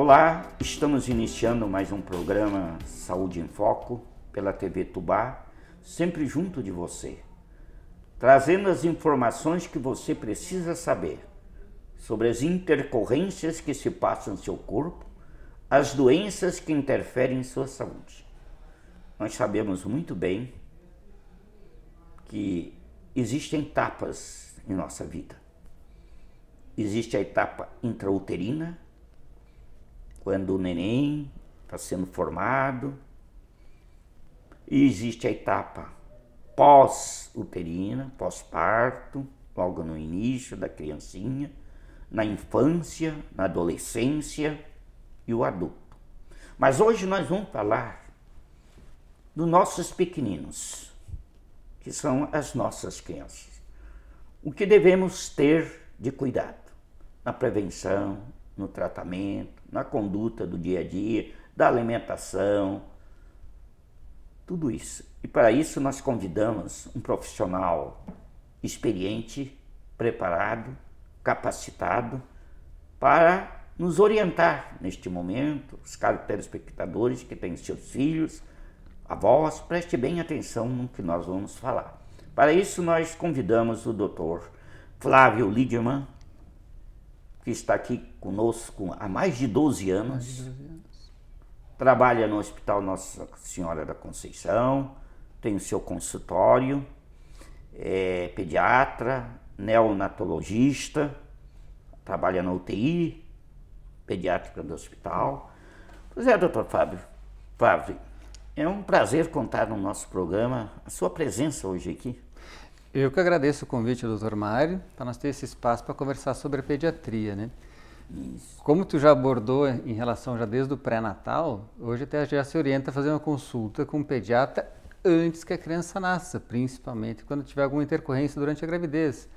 Olá, estamos iniciando mais um programa Saúde em Foco pela TV Tubá, sempre junto de você, trazendo as informações que você precisa saber sobre as intercorrências que se passam no seu corpo, as doenças que interferem em sua saúde. Nós sabemos muito bem que existem etapas em nossa vida. Existe a etapa intrauterina, quando o neném está sendo formado. E existe a etapa pós-uterina, pós-parto, logo no início da criancinha, na infância, na adolescência e o adulto. Mas hoje nós vamos falar dos nossos pequeninos, que são as nossas crianças. O que devemos ter de cuidado na prevenção, no tratamento, na conduta do dia a dia, da alimentação, tudo isso. E para isso nós convidamos um profissional experiente, preparado, capacitado para nos orientar neste momento, os caros telespectadores que têm seus filhos, avós, preste bem atenção no que nós vamos falar. Para isso nós convidamos o doutor Flávio Lidman, que está aqui conosco há mais de 12 anos. Trabalha no Hospital Nossa Senhora da Conceição, tem o seu consultório, é pediatra, neonatologista, trabalha na UTI pediátrica do hospital. Pois é, doutor Fábio. Fábio, é um prazer contar no nosso programa a sua presença hoje aqui. Eu que agradeço o convite, doutor Mário, para nós ter esse espaço para conversar sobre a pediatria, né? Isso. Como tu já abordou em relação já desde o pré-natal, hoje até já se orienta a fazer uma consulta com um pediatra antes que a criança nasça, principalmente quando tiver alguma intercorrência durante a gravidez,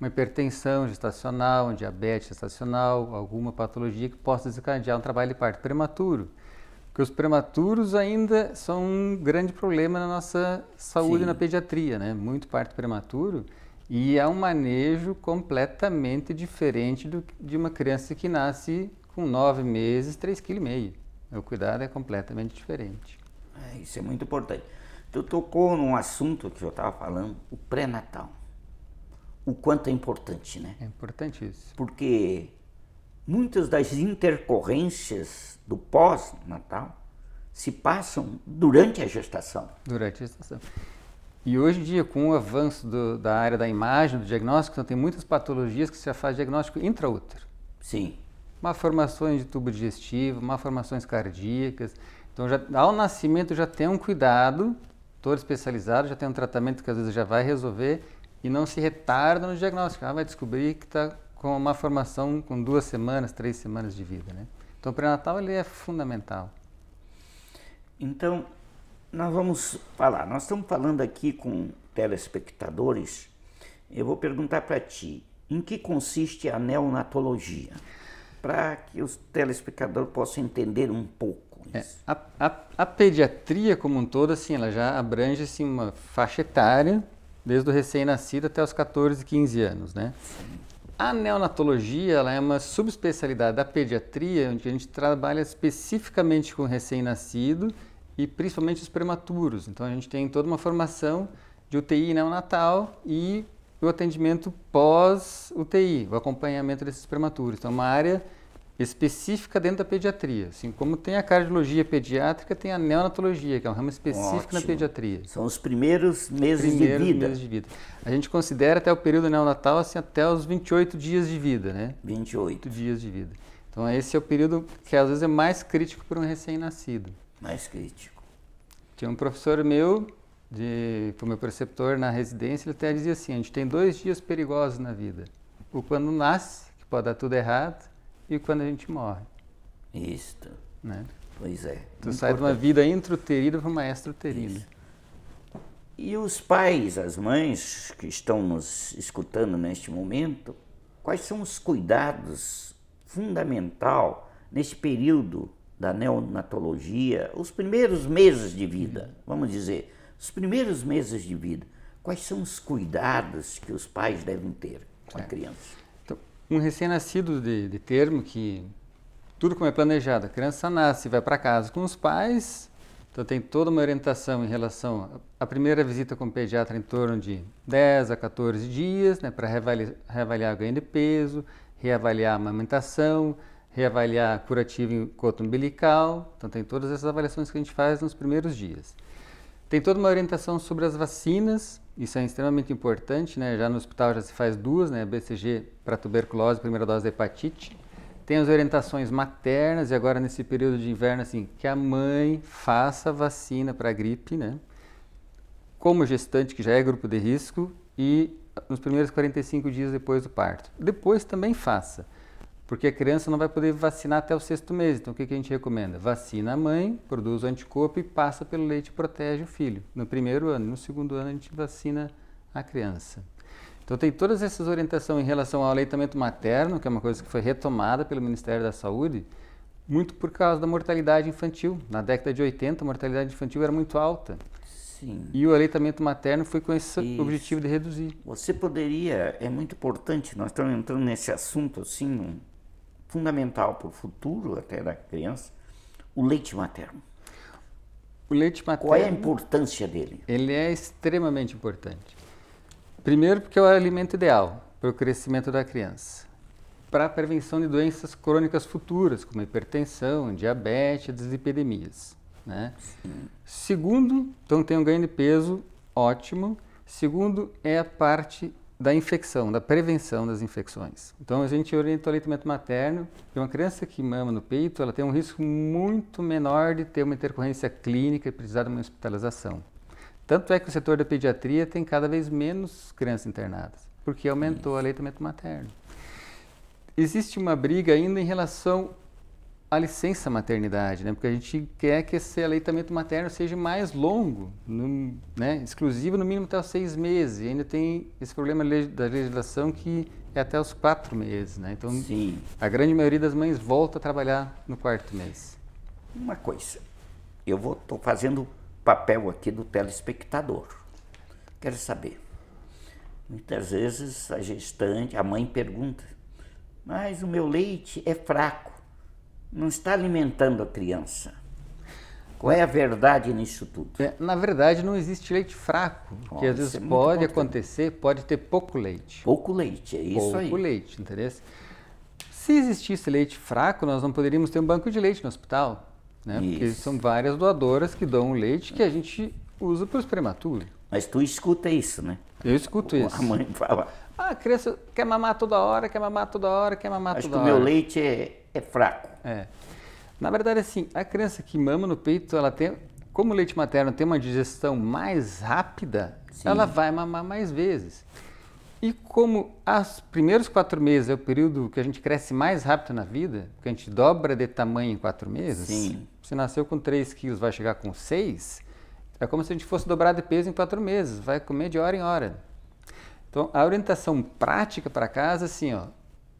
uma hipertensão gestacional, um diabetes gestacional, alguma patologia que possa desencadear um trabalho de parto prematuro. Porque os prematuros ainda são um grande problema na nossa saúde Sim. na pediatria, né? Muito parto prematuro e é um manejo completamente diferente do, de uma criança que nasce com 9 meses, 3,5 kg. O cuidado é completamente diferente. É, isso é muito importante. Tu então, tocou num assunto que eu estava falando, o pré-natal. O quanto é importante, né? É importante isso. Porque Muitas das intercorrências do pós-natal se passam durante a gestação. Durante a gestação. E hoje em dia, com o avanço do, da área da imagem, do diagnóstico, então tem muitas patologias que se faz diagnóstico intraútero. Sim. Malformações de tubo digestivo, malformações cardíacas. Então, já, ao nascimento já tem um cuidado, todo especializado, já tem um tratamento que às vezes já vai resolver e não se retarda no diagnóstico. Ah, vai descobrir que está com uma formação com duas semanas, três semanas de vida, né? Então o pré-natal ele é fundamental. Então, nós vamos falar, nós estamos falando aqui com telespectadores, eu vou perguntar para ti, em que consiste a neonatologia? Para que os telespectadores possam entender um pouco é, isso. É, a, a, a, pediatria como um todo, assim, ela já abrange assim, uma faixa etária, desde o recém-nascido até os 14, 15 anos, né? Sim. A neonatologia ela é uma subespecialidade da pediatria, onde a gente trabalha especificamente com recém-nascido e principalmente os prematuros. Então a gente tem toda uma formação de UTI neonatal e o atendimento pós-UTI, o acompanhamento desses prematuros. Então é uma área específica dentro da pediatria. Assim como tem a cardiologia pediátrica, tem a neonatologia, que é um ramo específico Ótimo. na pediatria. São os primeiros meses primeiros de vida. meses de vida. A gente considera até o período neonatal assim até os 28 dias de vida, né? 28 dias de vida. Então esse é o período que às vezes é mais crítico para um recém-nascido. Mais crítico. Tinha um professor meu de o meu preceptor na residência, ele até dizia assim: "A gente tem dois dias perigosos na vida. O quando nasce, que pode dar tudo errado, e quando a gente morre. Isto. Né? Pois é. Tu sai de uma vida intrauterina para uma extrauterina. E os pais, as mães que estão nos escutando neste momento, quais são os cuidados fundamental neste período da neonatologia, os primeiros meses de vida, uhum. vamos dizer, os primeiros meses de vida, quais são os cuidados que os pais devem ter com a criança? um recém-nascido de, de termo que tudo como é planejado. A criança nasce, vai para casa com os pais, então tem toda uma orientação em relação à primeira visita com o pediatra em torno de 10 a 14 dias, né, para reavaliar, reavaliar ganho de peso, reavaliar a amamentação, reavaliar curativo em coto umbilical. Então tem todas essas avaliações que a gente faz nos primeiros dias. Tem toda uma orientação sobre as vacinas, isso é extremamente importante, né? Já no hospital já se faz duas, né? BCG para tuberculose, primeira dose da hepatite. Tem as orientações maternas e agora nesse período de inverno, assim, que a mãe faça vacina para a gripe, né? Como gestante, que já é grupo de risco, e nos primeiros 45 dias depois do parto. Depois também faça porque a criança não vai poder vacinar até o sexto mês. Então, o que, que a gente recomenda? Vacina a mãe, produz o anticorpo e passa pelo leite e protege o filho. No primeiro ano. No segundo ano, a gente vacina a criança. Então, tem todas essas orientações em relação ao aleitamento materno, que é uma coisa que foi retomada pelo Ministério da Saúde, muito por causa da mortalidade infantil. Na década de 80, a mortalidade infantil era muito alta. Sim. E o aleitamento materno foi com esse Isso. objetivo de reduzir. Você poderia, é muito importante, nós estamos entrando nesse assunto assim, fundamental para o futuro até da criança, o leite materno. O leite materno. Qual é a importância dele? Ele é extremamente importante. Primeiro, porque é o alimento ideal para o crescimento da criança. Para a prevenção de doenças crônicas futuras, como hipertensão, diabetes, epidemias. Né? Segundo, então tem um ganho de peso ótimo. Segundo, é a parte da infecção, da prevenção das infecções. Então a gente orienta o aleitamento materno. E uma criança que mama no peito, ela tem um risco muito menor de ter uma intercorrência clínica e precisar de uma hospitalização. Tanto é que o setor da pediatria tem cada vez menos crianças internadas, porque aumentou Isso. o aleitamento materno. Existe uma briga ainda em relação a licença maternidade, né? Porque a gente quer que esse aleitamento materno seja mais longo, no, né? exclusivo no mínimo até os seis meses. E ainda tem esse problema da legislação que é até os quatro meses, né? Então, Sim. a grande maioria das mães volta a trabalhar no quarto mês. Uma coisa, eu vou tô fazendo papel aqui do telespectador. Quero saber. Muitas vezes a gestante, a mãe pergunta: mas o meu leite é fraco não está alimentando a criança. Qual é a verdade nisso tudo? É, na verdade, não existe leite fraco, Nossa, que às vezes é pode acontecer, pode ter pouco leite. Pouco leite, é isso pouco aí. Pouco leite, entendeu? Se existisse leite fraco, nós não poderíamos ter um banco de leite no hospital, né? Isso. Porque são várias doadoras que dão leite que a gente usa para os prematuros. Mas tu escuta isso, né? Eu escuto isso. A mãe fala, ah, a criança quer mamar toda hora, quer mamar toda hora, quer mamar Acho toda hora. Acho que o meu leite é, é fraco. É. Na verdade, assim, a criança que mama no peito, ela tem, como o leite materno tem uma digestão mais rápida, Sim. ela vai mamar mais vezes. E como os primeiros quatro meses é o período que a gente cresce mais rápido na vida, porque a gente dobra de tamanho em quatro meses, Sim. se nasceu com 3 quilos, vai chegar com 6, é como se a gente fosse dobrar de peso em quatro meses, vai comer de hora em hora. Então, a orientação prática para casa, assim, ó,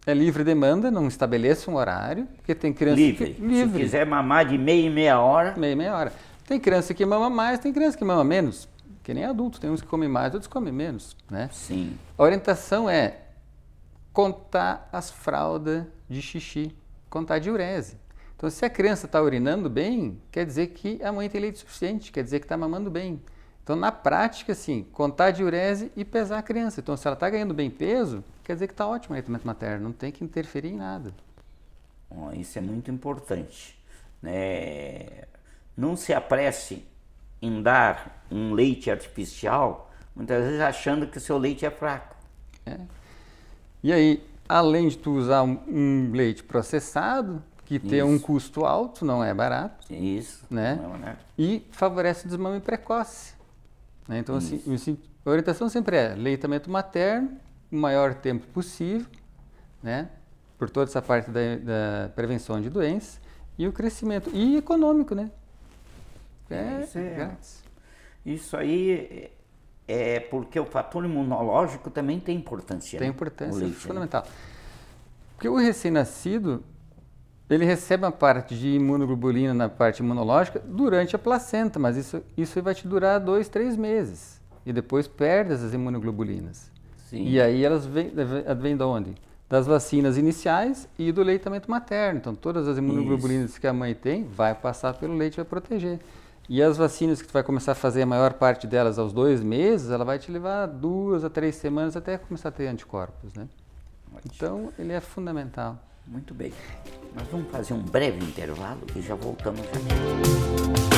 é livre demanda, não estabeleça um horário, porque tem criança livre. que... Livre. Se quiser mamar de meia e meia hora... Meia e meia hora. Tem criança que mama mais, tem criança que mama menos. Que nem adulto, tem uns que comem mais, outros comem menos, né? Sim. A orientação é contar as fraldas de xixi, contar a diurese. Então, se a criança está urinando bem, quer dizer que a mãe tem leite suficiente, quer dizer que está mamando bem. Então, na prática, assim, contar a diurese e pesar a criança. Então, se ela está ganhando bem peso, quer dizer que está ótimo o aleitamento materno, não tem que interferir em nada. Bom, isso é muito importante. Né? Não se apresse em dar um leite artificial, muitas vezes achando que o seu leite é fraco. É. E aí, além de tu usar um, um leite processado, que tem um custo alto, não é barato. Isso. Né? É barato. E favorece o desmame precoce. Né? Então, assim, a orientação sempre é leitamento materno, o maior tempo possível, né? por toda essa parte da, da prevenção de doenças, e o crescimento, e econômico, né? É, é isso, é, grátis. É. isso aí é, é porque o fator imunológico também tem importância. Tem né? importância, né? fundamental. Porque o recém-nascido, ele recebe uma parte de imunoglobulina na parte imunológica durante a placenta, mas isso, isso vai te durar dois, três meses. E depois perde essas imunoglobulinas. Sim. E aí elas vêm, vêm de onde? Das vacinas iniciais e do leitamento materno. Então, todas as imunoglobulinas isso. que a mãe tem, vai passar pelo leite, vai proteger. E as vacinas que tu vai começar a fazer, a maior parte delas aos dois meses, ela vai te levar duas a três semanas até começar a ter anticorpos, né? Então, ele é fundamental. Muito bem. Nós vamos fazer um breve intervalo e já voltamos. Aqui.